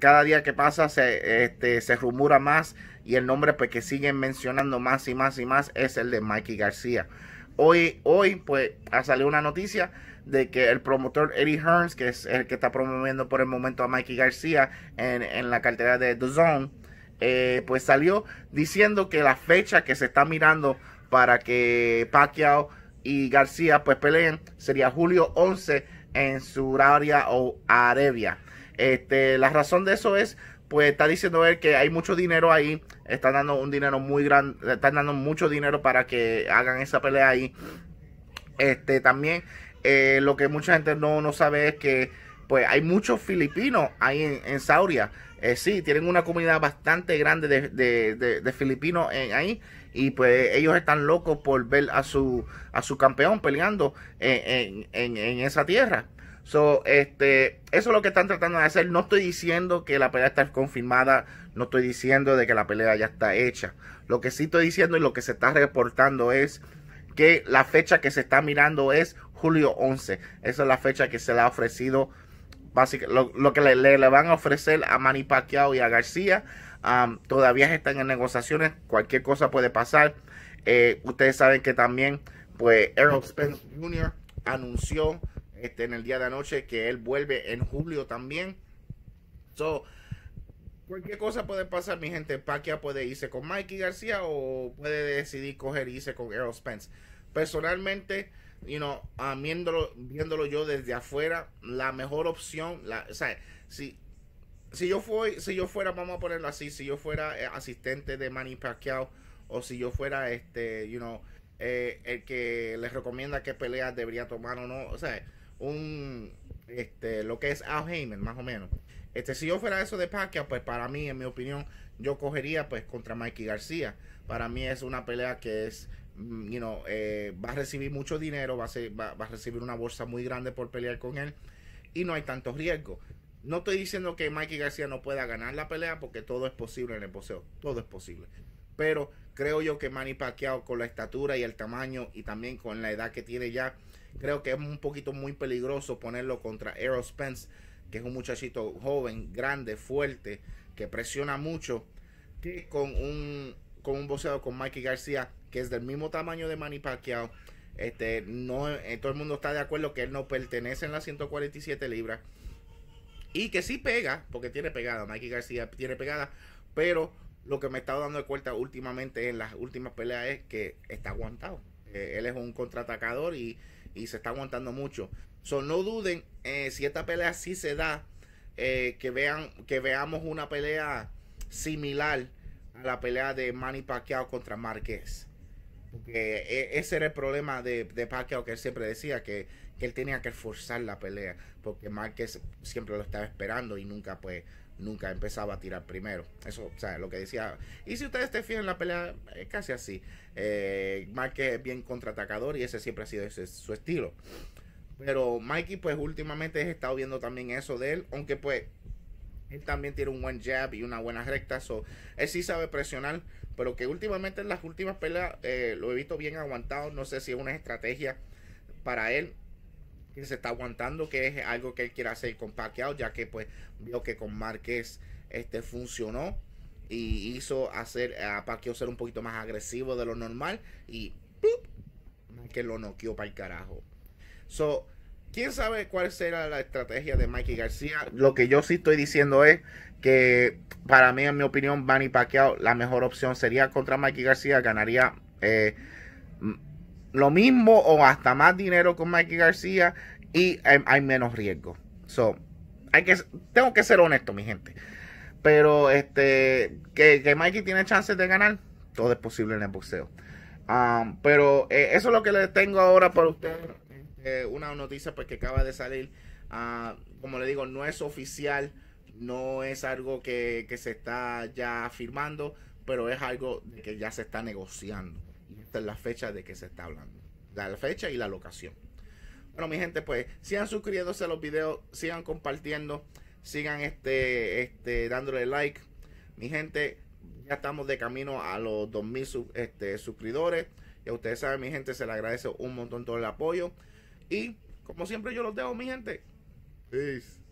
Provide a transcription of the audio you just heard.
cada día que pasa se, este, se rumora más y el nombre pues, que siguen mencionando más y más y más es el de Mikey García. Hoy, hoy pues ha salido una noticia de que el promotor Eddie Hearns, que es el que está promoviendo por el momento a Mikey García en, la cartera de The Zone, eh, pues salió diciendo que la fecha que se está mirando para que Pacquiao y García pues peleen sería julio 11 en Suraria o Arabia. Este, la razón de eso es, pues está diciendo él que hay mucho dinero ahí, están dando un dinero muy grande, están dando mucho dinero para que hagan esa pelea ahí. Este, también eh, lo que mucha gente no, sabe es que pues hay muchos filipinos ahí en, Sauria. Eh, sí, tienen una comunidad bastante grande de, filipinos en, ahí y pues ellos están locos por ver a su, a su campeón peleando en, en esa tierra. So, este, eso es lo que están tratando de hacer. No estoy diciendo que la pelea está confirmada, no estoy diciendo de que la pelea ya está hecha. Lo que sí estoy diciendo y lo que se está reportando es que la fecha que se está mirando es julio 11. Esa es la fecha que se le ha ofrecido, lo, lo que le, van a ofrecer a Manny Pacquiao y a García. Um, todavía están en negociaciones, cualquier cosa puede pasar. Eh, ustedes saben que también, pues, Errol Spence Jr. anunció este, en el día de anoche, que él vuelve en julio también. So, cualquier cosa puede pasar, mi gente. Paquia puede irse con Mikey García o puede decidir coger irse con Errol Spence. Personalmente, you know, viéndolo, viéndolo, yo desde afuera, la mejor opción, la, o sea, si, si, yo fui, si yo fuera, vamos a ponerlo así, si yo fuera eh, asistente de Manny Pacquiao o si yo fuera, este, you know, eh, el que les recomienda qué peleas debería tomar o no, o sea, un, este, lo que es Al Heyman, más o menos. Este, si yo fuera eso de Pacquiao, pues para mí, en mi opinión, yo cogería pues contra Mikey García. Para mí es una pelea que es, mm, you know, eh, va a recibir mucho dinero, va a, va, a recibir una bolsa muy grande por pelear con él y no hay tantos riesgos. No estoy diciendo que Mikey García no pueda ganar la pelea porque todo es posible en el poseo, todo es posible pero creo yo que Manny Pacquiao con la estatura y el tamaño y también con la edad que tiene ya, creo que es un poquito muy peligroso ponerlo contra Errol Spence, que es un muchachito joven, grande, fuerte, que presiona mucho, que con un con un boxeador con Mikey García, que es del mismo tamaño de Manny Pacquiao. Este, no, eh, todo el mundo está de acuerdo que él no pertenece en las 147 libras. Y que sí pega, porque tiene pegada. Mikey García tiene pegada. Pero lo que me he estado dando de cuenta últimamente en las últimas peleas es que está aguantado. Eh, él es un contraatacador y, se está aguantando mucho. So, no duden, eh, si esta pelea sí se da, eh, que, vean, que veamos una pelea similar a la pelea de Manny Pacquiao contra Márquez. Porque ese era el problema de, de Pacquiao que él siempre decía, que, que él tenía que forzar la pelea, porque Márquez siempre lo estaba esperando y nunca pues nunca empezaba a tirar primero. Eso, o sea, lo que decía. Y si ustedes te fijan, la pelea es eh, casi así. Eh, es bien contraatacador y ese siempre ha sido su estilo. Pero Mikey, pues últimamente he estado viendo también eso de él, aunque pues él también tiene un buen jab y una buena recta, so, él sí sabe presionar, pero que últimamente en las últimas peleas eh, lo he visto bien aguantado, no sé si es una estrategia para él se está aguantando, que es algo que él quiere hacer con Pacquiao, ya que pues vio que con Márquez este, funcionó y hizo hacer a Pacquiao ser un poquito más agresivo de lo normal y que lo noqueó para el carajo. So, quién sabe cuál será la estrategia de Mikey García. Lo que yo sí estoy diciendo es que para mí, en mi opinión, Manny Pacquiao, la mejor opción sería contra Mikey García, ganaría eh, lo mismo o hasta más dinero con Mikey García y hay, menos riesgo. So, hay que, tengo que ser honesto, mi gente. Pero este, que, Mikey tiene chances de ganar, todo es posible en el boxeo. Um, pero eh, eso es lo que les tengo ahora para ustedes. Este, una noticia porque que acaba de salir. Ah, como le digo, no es oficial, no es algo que, que se está ya firmando, pero es algo que ya se está negociando la fecha de que se está hablando. La fecha y la locación. Bueno, mi gente, pues sigan suscribiéndose los videos, sigan compartiendo, sigan este, este, dándole like. Mi gente, ya estamos de camino a los 2000 este, suscriptores. Ya ustedes saben, mi gente, se le agradece un montón todo el apoyo. Y como siempre, yo los dejo, mi gente. Peace.